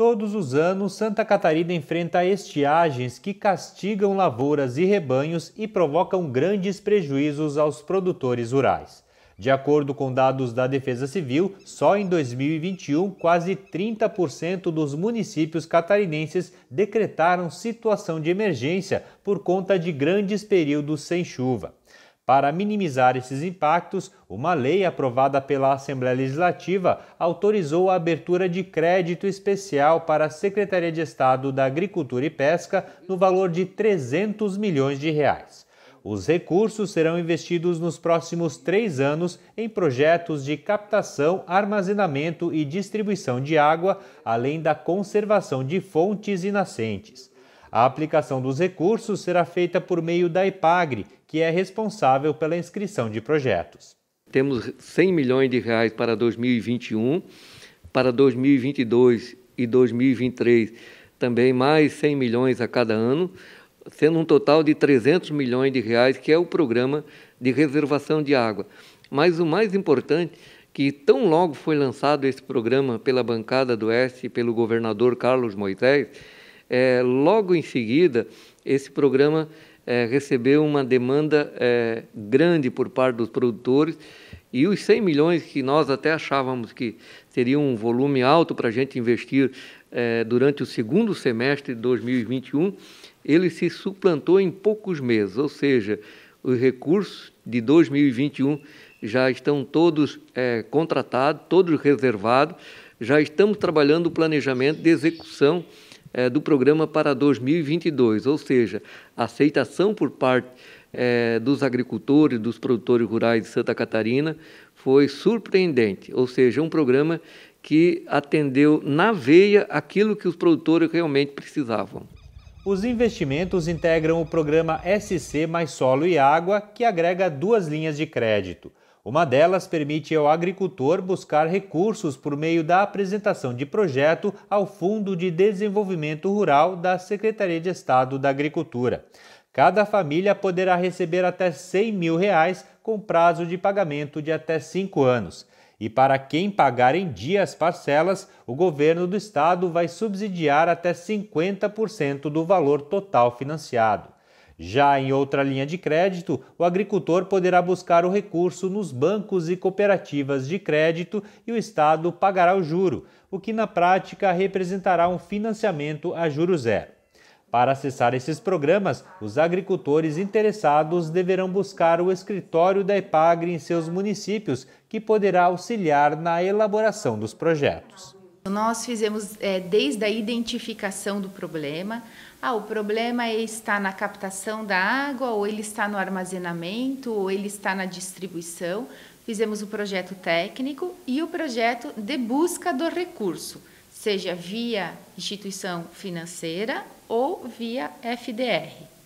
Todos os anos, Santa Catarina enfrenta estiagens que castigam lavouras e rebanhos e provocam grandes prejuízos aos produtores rurais. De acordo com dados da Defesa Civil, só em 2021, quase 30% dos municípios catarinenses decretaram situação de emergência por conta de grandes períodos sem chuva. Para minimizar esses impactos, uma lei aprovada pela Assembleia Legislativa autorizou a abertura de crédito especial para a Secretaria de Estado da Agricultura e Pesca no valor de 300 milhões de reais. Os recursos serão investidos nos próximos três anos em projetos de captação, armazenamento e distribuição de água, além da conservação de fontes e nascentes. A aplicação dos recursos será feita por meio da IPAGRE, que é responsável pela inscrição de projetos. Temos 100 milhões de reais para 2021, para 2022 e 2023 também mais 100 milhões a cada ano, sendo um total de 300 milhões de reais, que é o programa de reservação de água. Mas o mais importante que tão logo foi lançado esse programa pela bancada do Oeste, pelo governador Carlos Moisés, é, logo em seguida, esse programa é, recebeu uma demanda é, grande por parte dos produtores e os 100 milhões que nós até achávamos que seria um volume alto para a gente investir é, durante o segundo semestre de 2021, ele se suplantou em poucos meses, ou seja, os recursos de 2021 já estão todos é, contratados, todos reservados, já estamos trabalhando o planejamento de execução é, do programa para 2022, ou seja, a aceitação por parte é, dos agricultores, dos produtores rurais de Santa Catarina foi surpreendente, ou seja, um programa que atendeu na veia aquilo que os produtores realmente precisavam. Os investimentos integram o programa SC Mais Solo e Água, que agrega duas linhas de crédito. Uma delas permite ao agricultor buscar recursos por meio da apresentação de projeto ao Fundo de Desenvolvimento Rural da Secretaria de Estado da Agricultura. Cada família poderá receber até R$ 100 mil reais, com prazo de pagamento de até cinco anos. E para quem pagar em dia as parcelas, o governo do estado vai subsidiar até 50% do valor total financiado. Já em outra linha de crédito, o agricultor poderá buscar o recurso nos bancos e cooperativas de crédito e o Estado pagará o juro, o que na prática representará um financiamento a juro zero. Para acessar esses programas, os agricultores interessados deverão buscar o escritório da EPAGRE em seus municípios, que poderá auxiliar na elaboração dos projetos. Nós fizemos é, desde a identificação do problema ah, o problema é está na captação da água, ou ele está no armazenamento, ou ele está na distribuição. Fizemos o projeto técnico e o projeto de busca do recurso, seja via instituição financeira ou via FDR.